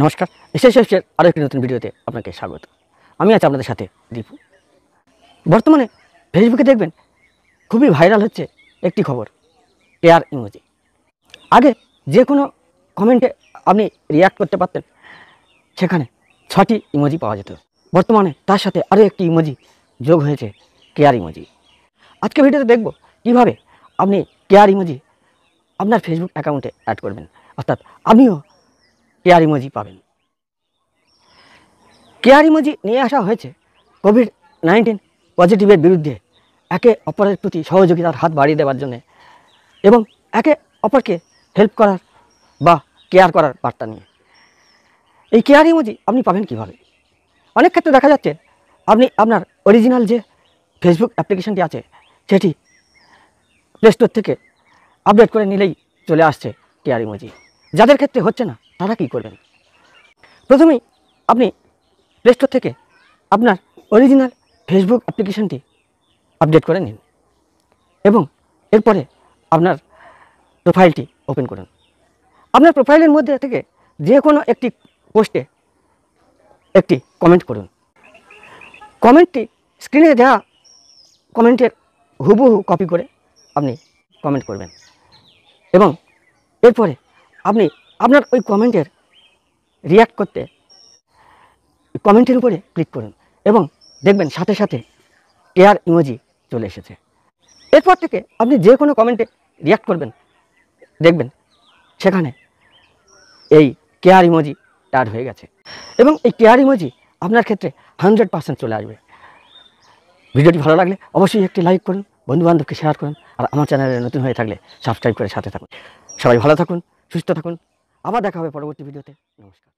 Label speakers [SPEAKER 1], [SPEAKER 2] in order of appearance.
[SPEAKER 1] নমস্কার শেষ শেষের আরও একটি নতুন ভিডিওতে আপনাকে স্বাগত আমি আছি আপনাদের সাথে দীপু বর্তমানে ফেসবুকে দেখবেন খুবই ভাইরাল হচ্ছে একটি খবর এয়ার ইমোজি আগে যে কোনো কমেন্টে আপনি রিয়াক্ট করতে পারতেন সেখানে ছটি ইমোজি পাওয়া যেত বর্তমানে তার সাথে আরও একটি ইমোজি যোগ হয়েছে কেয়ার ইমোজি আজকে ভিডিওতে দেখব কিভাবে আপনি কেয়ার ইমোজি আপনার ফেসবুক অ্যাকাউন্টে অ্যাড করবেন অর্থাৎ আমিও কেয়ারি মজি পাবেন কেয়ারি মজি নিয়ে আসা হয়েছে কোভিড নাইন্টিন পজিটিভের বিরুদ্ধে একে অপরের প্রতি সহযোগিতার হাত বাড়িয়ে দেওয়ার জন্যে এবং একে অপরকে হেল্প করার বা কেয়ার করার বার্তা নিয়ে এই কেয়ারি মজি আপনি পাবেন কিভাবে অনেক ক্ষেত্রে দেখা যাচ্ছে আপনি আপনার অরিজিনাল যে ফেসবুক অ্যাপ্লিকেশনটি আছে সেটি প্লে স্টোর থেকে আপডেট করে নিলেই চলে আসছে কেয়ারি মজি যাদের ক্ষেত্রে হচ্ছে না তারা কী করবেন প্রথমেই আপনি প্লে স্টোর থেকে আপনার অরিজিনাল ফেসবুক অ্যাপ্লিকেশনটি আপডেট করে নিন এবং এরপরে আপনার প্রোফাইলটি ওপেন করুন আপনার প্রোফাইলের মধ্যে থেকে যে কোনো একটি পোস্টে একটি কমেন্ট করুন কমেন্টটি স্ক্রিনে দেওয়া কমেন্টের হুবহু কপি করে আপনি কমেন্ট করবেন এবং এরপরে আপনি আপনার ওই কমেন্টের রিয়াক্ট করতে কমেন্টের উপরে ক্লিক করুন এবং দেখবেন সাথে সাথে এয়ার ইমোজি চলে এসেছে এরপর থেকে আপনি যে কোনো কমেন্টে রিয়াক্ট করবেন দেখবেন সেখানে এই কেয়ার ইমোজি অ্যাড হয়ে গেছে এবং এই কেয়ার ইমোজি আপনার ক্ষেত্রে হানড্রেড পার্সেন্ট চলে আসবে ভিডিওটি ভালো লাগলে অবশ্যই একটি লাইক করুন বন্ধুবান্ধবকে শেয়ার করুন আর আমার চ্যানেলে নতুন হয়ে থাকলে সাবস্ক্রাইব করে সাথে থাকুন সবাই ভালো থাকুন সুস্থ থাকুন আবার দেখা হবে পরবর্তী ভিডিওতে নমস্কার